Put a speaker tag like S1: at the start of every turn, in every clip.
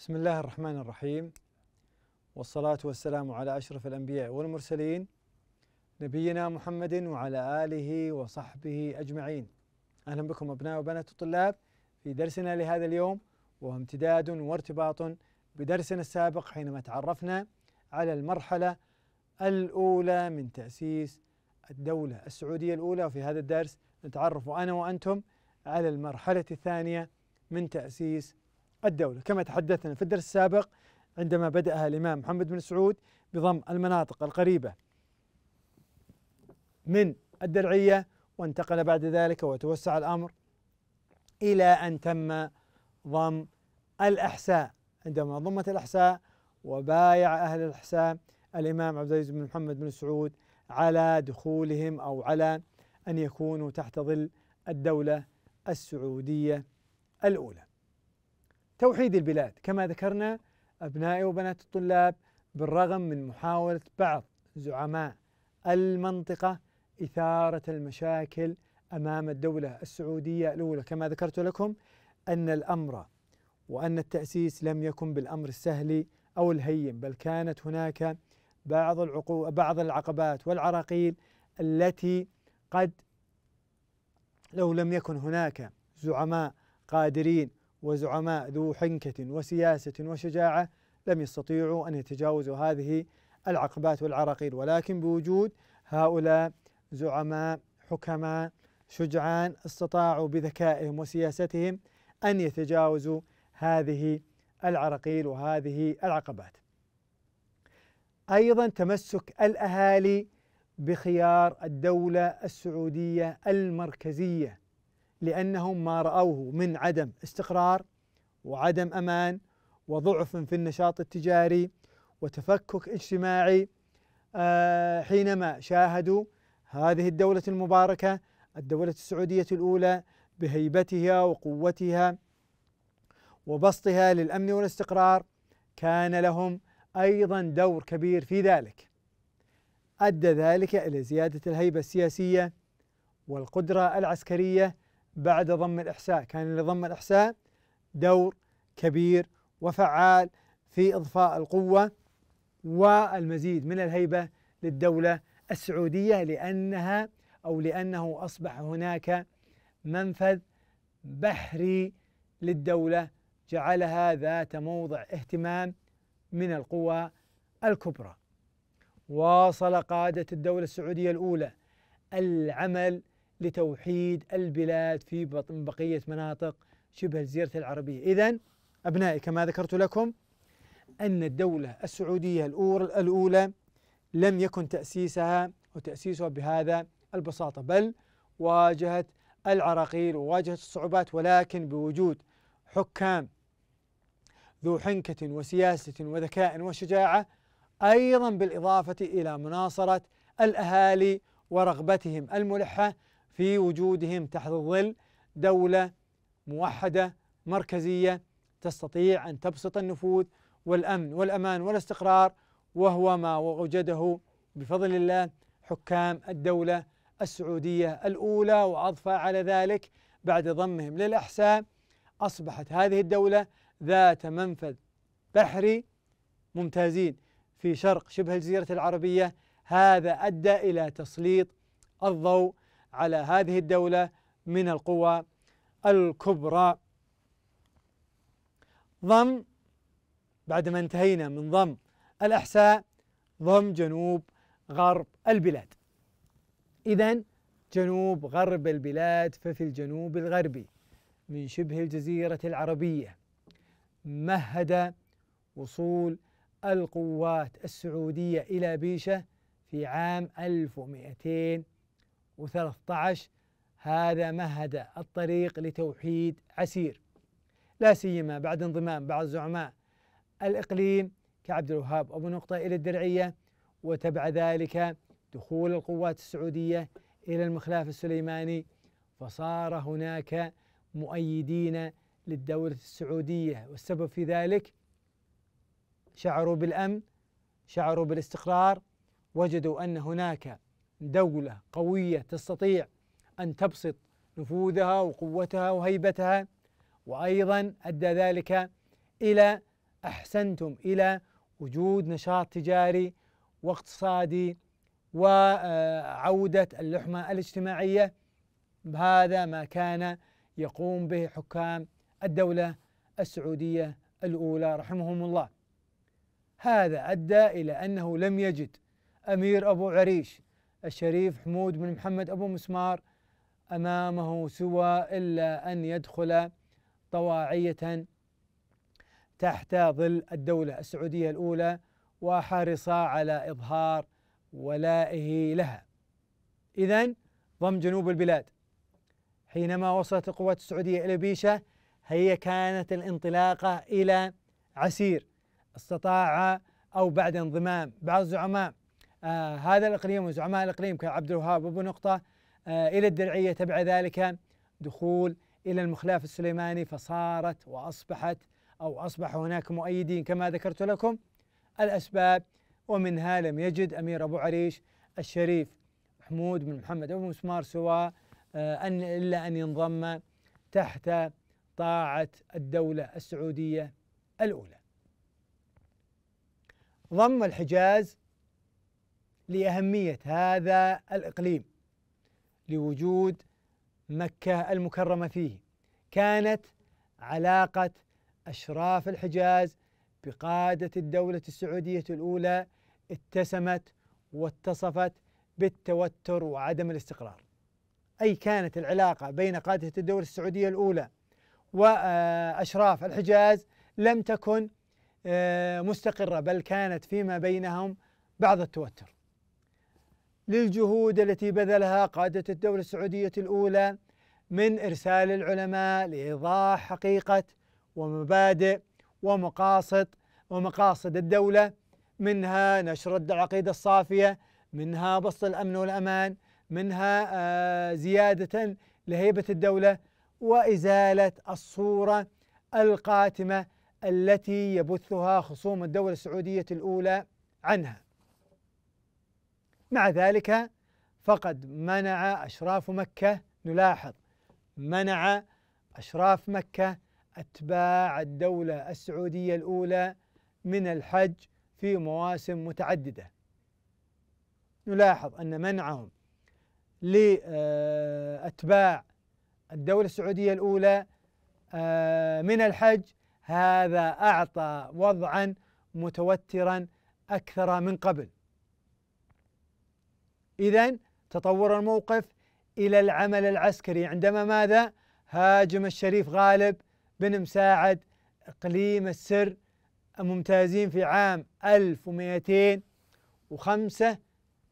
S1: بسم الله الرحمن الرحيم والصلاة والسلام على أشرف الأنبياء والمرسلين نبينا محمد وعلى آله وصحبه أجمعين أهلا بكم أبناء وبنات الطلاب في درسنا لهذا اليوم وهو امتداد وارتباط بدرسنا السابق حينما تعرفنا على المرحلة الأولى من تأسيس الدولة السعودية الأولى وفي هذا الدرس نتعرف أنا وأنتم على المرحلة الثانية من تأسيس الدولة كما تحدثنا في الدرس السابق عندما بدأها الإمام محمد بن سعود بضم المناطق القريبة من الدرعية وانتقل بعد ذلك وتوسع الأمر إلى أن تم ضم الأحساء عندما ضمت الأحساء وبايع أهل الأحساء الإمام عبد العزيز بن محمد بن سعود على دخولهم أو على أن يكونوا تحت ظل الدولة السعودية الأولى توحيد البلاد كما ذكرنا أبنائي وبنات الطلاب بالرغم من محاولة بعض زعماء المنطقة إثارة المشاكل أمام الدولة السعودية الأولى كما ذكرت لكم أن الأمر وأن التأسيس لم يكن بالأمر السهل أو الهين بل كانت هناك بعض العقو بعض العقبات والعراقيل التي قد لو لم يكن هناك زعماء قادرين وزعماء ذو حنكة وسياسة وشجاعة لم يستطيعوا أن يتجاوزوا هذه العقبات والعراقيل ولكن بوجود هؤلاء زعماء حكماء شجعان استطاعوا بذكائهم وسياستهم أن يتجاوزوا هذه العراقيل وهذه العقبات أيضا تمسك الأهالي بخيار الدولة السعودية المركزية لأنهم ما رأوه من عدم استقرار وعدم أمان وضعف في النشاط التجاري وتفكك اجتماعي آه، حينما شاهدوا هذه الدولة المباركة الدولة السعودية الأولى بهيبتها وقوتها وبسطها للأمن والاستقرار كان لهم أيضا دور كبير في ذلك أدى ذلك إلى زيادة الهيبة السياسية والقدرة العسكرية بعد ضم الإحساء كان لضم الإحساء دور كبير وفعال في إضفاء القوة والمزيد من الهيبة للدولة السعودية لأنها أو لأنه أصبح هناك منفذ بحري للدولة جعلها ذات موضع اهتمام من القوى الكبرى واصل قادة الدولة السعودية الأولى العمل لتوحيد البلاد في بقية مناطق شبه الجزيرة العربية إذا أبنائي كما ذكرت لكم أن الدولة السعودية الأولى لم يكن تأسيسها وتأسيسها بهذا البساطة بل واجهت العراقيل وواجهت الصعوبات ولكن بوجود حكام ذو حنكة وسياسة وذكاء وشجاعة أيضا بالإضافة إلى مناصرة الأهالي ورغبتهم الملحة في وجودهم تحت ظل دولة موحدة مركزية تستطيع أن تبسط النفوذ والأمن والأمان والاستقرار وهو ما وجده بفضل الله حكام الدولة السعودية الأولى وأضفى على ذلك بعد ضمهم للأحساء أصبحت هذه الدولة ذات منفذ بحري ممتازين في شرق شبه الجزيرة العربية هذا أدى إلى تسليط الضوء على هذه الدولة من القوى الكبرى ضم بعدما انتهينا من ضم الأحساء ضم جنوب غرب البلاد إذا جنوب غرب البلاد ففي الجنوب الغربي من شبه الجزيرة العربية مهد وصول القوات السعودية إلى بيشة في عام 1200 2013 هذا مهد الطريق لتوحيد عسير لا سيما بعد انضمام بعض زعماء الإقليم كعبد الوهاب أبو نقطة إلى الدرعية وتبع ذلك دخول القوات السعودية إلى المخلاف السليماني فصار هناك مؤيدين للدولة السعودية والسبب في ذلك شعروا بالأمن شعروا بالاستقرار وجدوا أن هناك دولة قوية تستطيع أن تبسط نفوذها وقوتها وهيبتها وأيضا أدى ذلك إلى أحسنتم إلى وجود نشاط تجاري واقتصادي وعودة اللحمة الاجتماعية هذا ما كان يقوم به حكام الدولة السعودية الأولى رحمهم الله هذا أدى إلى أنه لم يجد أمير أبو عريش الشريف حمود بن محمد أبو مسمار أمامه سوى إلا أن يدخل طواعية تحت ظل الدولة السعودية الأولى وحرص على إظهار ولائه لها إذا ضم جنوب البلاد حينما وصلت القوات السعودية إلى بيشة هي كانت الانطلاقة إلى عسير استطاع أو بعد انضمام بعض الزعماء آه هذا الاقليم وزعماء الاقليم كعبد الوهاب ابو نقطه آه الى الدرعيه تبع ذلك دخول الى المخلاف السليماني فصارت واصبحت او اصبح هناك مؤيدين كما ذكرت لكم الاسباب ومنها لم يجد امير ابو عريش الشريف محمود بن محمد ابو مسمار سوى آه ان الا ان ينضم تحت طاعه الدوله السعوديه الاولى ضم الحجاز لأهمية هذا الإقليم لوجود مكة المكرمة فيه كانت علاقة أشراف الحجاز بقادة الدولة السعودية الأولى اتسمت واتصفت بالتوتر وعدم الاستقرار أي كانت العلاقة بين قادة الدولة السعودية الأولى وأشراف الحجاز لم تكن آه، مستقرة بل كانت فيما بينهم بعض التوتر للجهود التي بذلها قادة الدولة السعودية الأولى من إرسال العلماء لإيضاح حقيقة ومبادئ ومقاصد ومقاصد الدولة منها نشر العقيدة الصافية منها بسط الأمن والأمان منها آه، زيادة لهيبة الدولة وإزالة الصورة القاتمة التي يبثها خصوم الدولة السعودية الأولى عنها مع ذلك فقد منع أشراف مكة نلاحظ منع أشراف مكة أتباع الدولة السعودية الأولى من الحج في مواسم متعددة نلاحظ أن منعهم لأتباع الدولة السعودية الأولى آه، من الحج هذا أعطى وضعا متوترا أكثر من قبل إذا تطور الموقف إلى العمل العسكري عندما ماذا؟ هاجم الشريف غالب بن مساعد إقليم السر ممتازين في عام 1205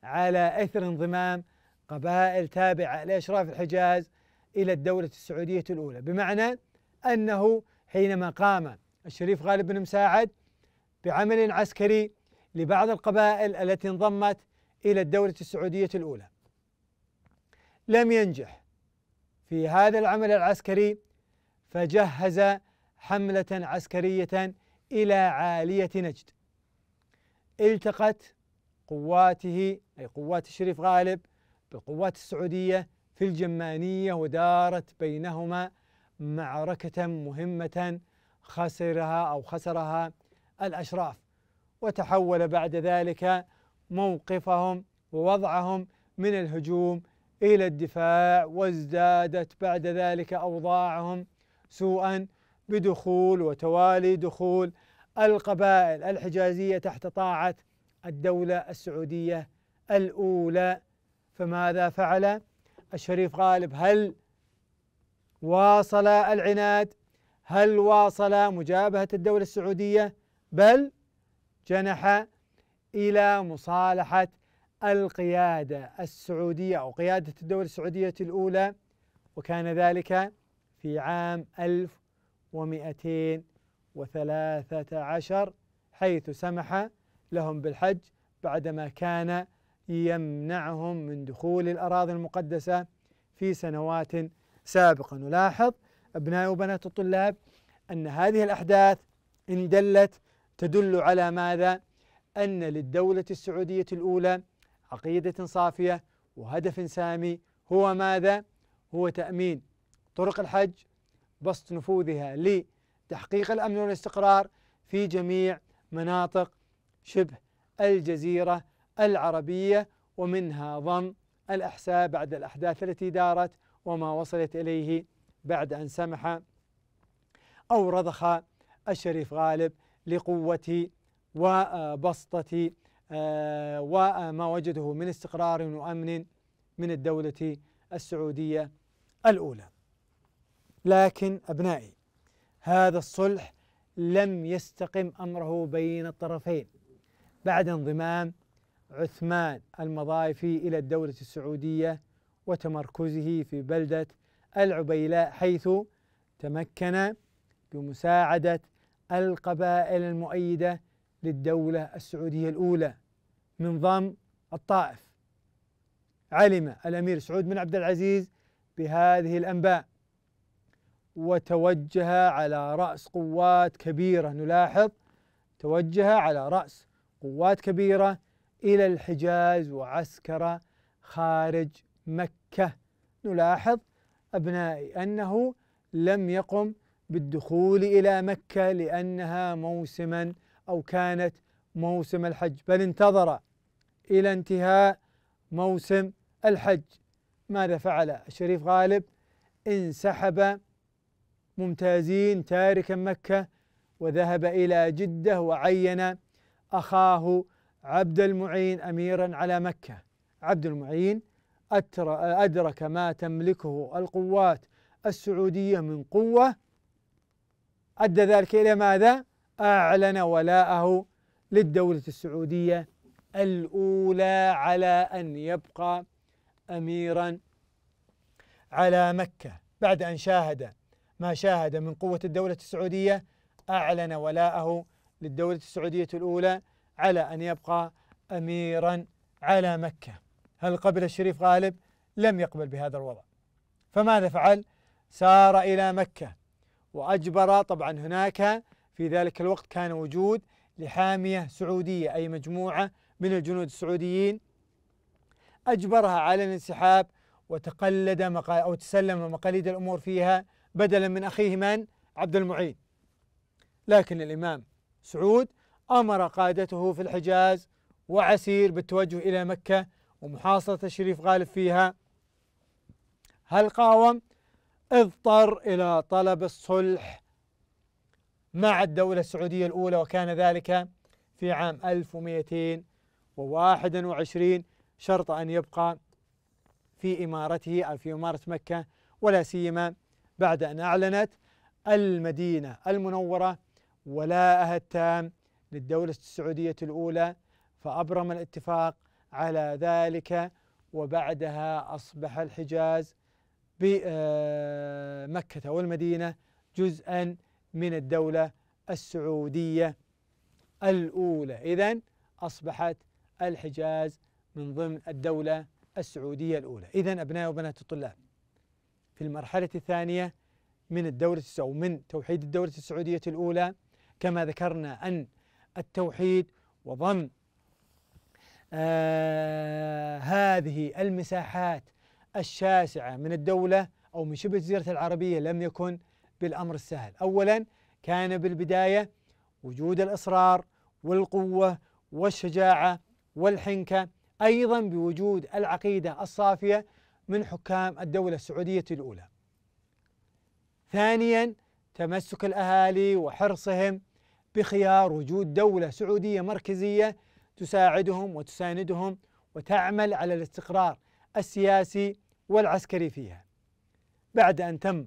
S1: على أثر انضمام قبائل تابعة لأشراف الحجاز إلى الدولة السعودية الأولى بمعنى أنه حينما قام الشريف غالب بن مساعد بعمل عسكري لبعض القبائل التي انضمت إلى الدولة السعودية الأولى لم ينجح في هذا العمل العسكري فجهز حملة عسكرية إلى عالية نجد التقت قواته أي قوات الشريف غالب بالقوات السعودية في الجمانية ودارت بينهما معركة مهمة خسرها أو خسرها الأشراف وتحول بعد ذلك موقفهم ووضعهم من الهجوم إلى الدفاع وازدادت بعد ذلك أوضاعهم سوءا بدخول وتوالي دخول القبائل الحجازية تحت طاعة الدولة السعودية الأولى فماذا فعل الشريف غالب هل واصل العناد هل واصل مجابهة الدولة السعودية بل جنح إلى مصالحة القيادة السعودية أو قيادة الدولة السعودية الأولى وكان ذلك في عام 1213 حيث سمح لهم بالحج بعدما كان يمنعهم من دخول الأراضي المقدسة في سنوات سابقة نلاحظ أبناء وبنات الطلاب أن هذه الأحداث إن دلت تدل على ماذا؟ أن للدولة السعودية الأولى عقيدة صافية وهدف سامي هو ماذا؟ هو تأمين طرق الحج بسط نفوذها لتحقيق الأمن والاستقرار في جميع مناطق شبه الجزيرة العربية ومنها ضم الأحساء بعد الأحداث التي دارت وما وصلت إليه بعد أن سمح أو رضخ الشريف غالب لقوة وبسطة آه، وما وجده من استقرار وأمن من الدولة السعودية الأولى لكن أبنائي هذا الصلح لم يستقم أمره بين الطرفين بعد انضمام عثمان المضايفي إلى الدولة السعودية وتمركزه في بلدة العبيلاء حيث تمكن بمساعدة القبائل المؤيدة للدولة السعودية الأولى من ضم الطائف علم الأمير سعود بن عبد العزيز بهذه الأنباء وتوجه على رأس قوات كبيرة نلاحظ توجه على رأس قوات كبيرة إلى الحجاز وعسكر خارج مكة نلاحظ أبنائي أنه لم يقم بالدخول إلى مكة لأنها موسما أو كانت موسم الحج بل انتظر إلى انتهاء موسم الحج ماذا فعل الشريف غالب انسحب ممتازين تاركا مكة وذهب إلى جدة وعين أخاه عبد المعين أميرا على مكة عبد المعين أدرك ما تملكه القوات السعودية من قوة أدى ذلك إلى ماذا؟ أعلن ولاءه للدولة السعودية الأولى على أن يبقى أميرا على مكة بعد أن شاهد ما شاهد من قوة الدولة السعودية أعلن ولاءه للدولة السعودية الأولى على أن يبقى أميرا على مكة هل قبل الشريف غالب؟ لم يقبل بهذا الوضع فماذا فعل؟ سار إلى مكة وأجبر طبعا هناك في ذلك الوقت كان وجود لحامية سعودية أي مجموعة من الجنود السعوديين أجبرها على الانسحاب وتقلد أو تسلم مقاليد الأمور فيها بدلا من أخيه من عبد المعين لكن الإمام سعود أمر قادته في الحجاز وعسير بالتوجه إلى مكة ومحاصرة الشريف غالب فيها هل قاوم اضطر إلى طلب الصلح مع الدولة السعودية الأولى وكان ذلك في عام 1221 شرط أن يبقى في إمارته أو في إمارة مكة ولا سيما بعد أن أعلنت المدينة المنورة ولاءها التام للدولة السعودية الأولى فأبرم الاتفاق على ذلك وبعدها أصبح الحجاز بمكة آه، والمدينة جزءا من الدولة السعودية الأولى إذا أصبحت الحجاز من ضمن الدولة السعودية الأولى إذا أبناء وبنات الطلاب في المرحلة الثانية من الدولة أو من توحيد الدولة السعودية الأولى كما ذكرنا أن التوحيد وضم آه هذه المساحات الشاسعة من الدولة أو من شبه الجزيرة العربية لم يكن بالأمر السهل أولا كان بالبداية وجود الإصرار والقوة والشجاعة والحنكة أيضا بوجود العقيدة الصافية من حكام الدولة السعودية الأولى ثانيا تمسك الأهالي وحرصهم بخيار وجود دولة سعودية مركزية تساعدهم وتساندهم وتعمل على الاستقرار السياسي والعسكري فيها بعد أن تم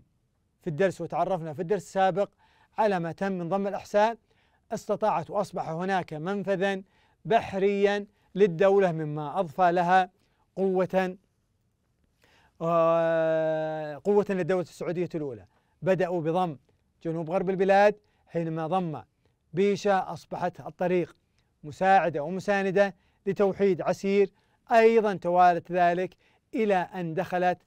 S1: في الدرس وتعرفنا في الدرس السابق على ما تم من ضم الأحساء استطاعت وأصبح هناك منفذا بحريا للدولة مما أضفى لها قوة آه، قوة للدولة السعودية الأولى بدأوا بضم جنوب غرب البلاد حينما ضم بيشة أصبحت الطريق مساعدة ومساندة لتوحيد عسير أيضا توالت ذلك إلى أن دخلت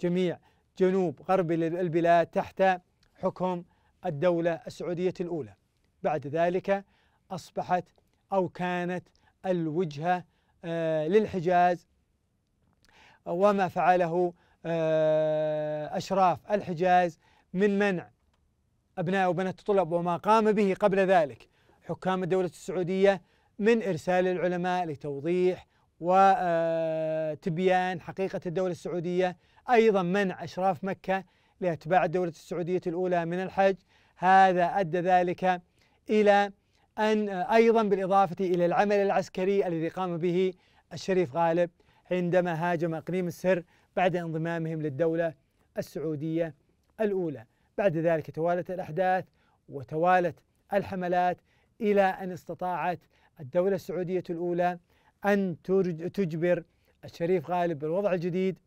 S1: جميع جنوب غرب البلاد تحت حكم الدولة السعودية الأولى بعد ذلك أصبحت أو كانت الوجهة آه، للحجاز وما فعله آه، أشراف الحجاز من منع أبناء وبنات الطلب وما قام به قبل ذلك حكام الدولة السعودية من إرسال العلماء لتوضيح وتبيان آه، حقيقة الدولة السعودية أيضا منع أشراف مكة لأتباع الدولة السعودية الأولى من الحج هذا أدى ذلك إلى أن أيضا بالإضافة إلى العمل العسكري الذي قام به الشريف غالب عندما هاجم إقليم السر بعد انضمامهم للدولة السعودية الأولى بعد ذلك توالت الأحداث وتوالت الحملات إلى أن استطاعت الدولة السعودية الأولى أن تجبر الشريف غالب بالوضع الجديد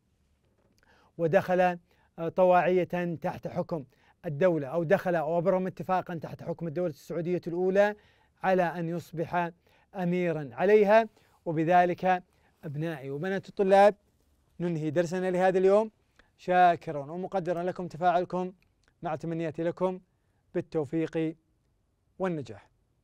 S1: ودخل آه، طواعية تحت حكم الدولة أو دخل أو أبرم اتفاقا تحت حكم الدولة السعودية الأولى على أن يصبح أميرا عليها وبذلك أبنائي وبنات الطلاب ننهي درسنا لهذا اليوم شاكرا ومقدرا لكم تفاعلكم مع تمنياتي لكم بالتوفيق والنجاح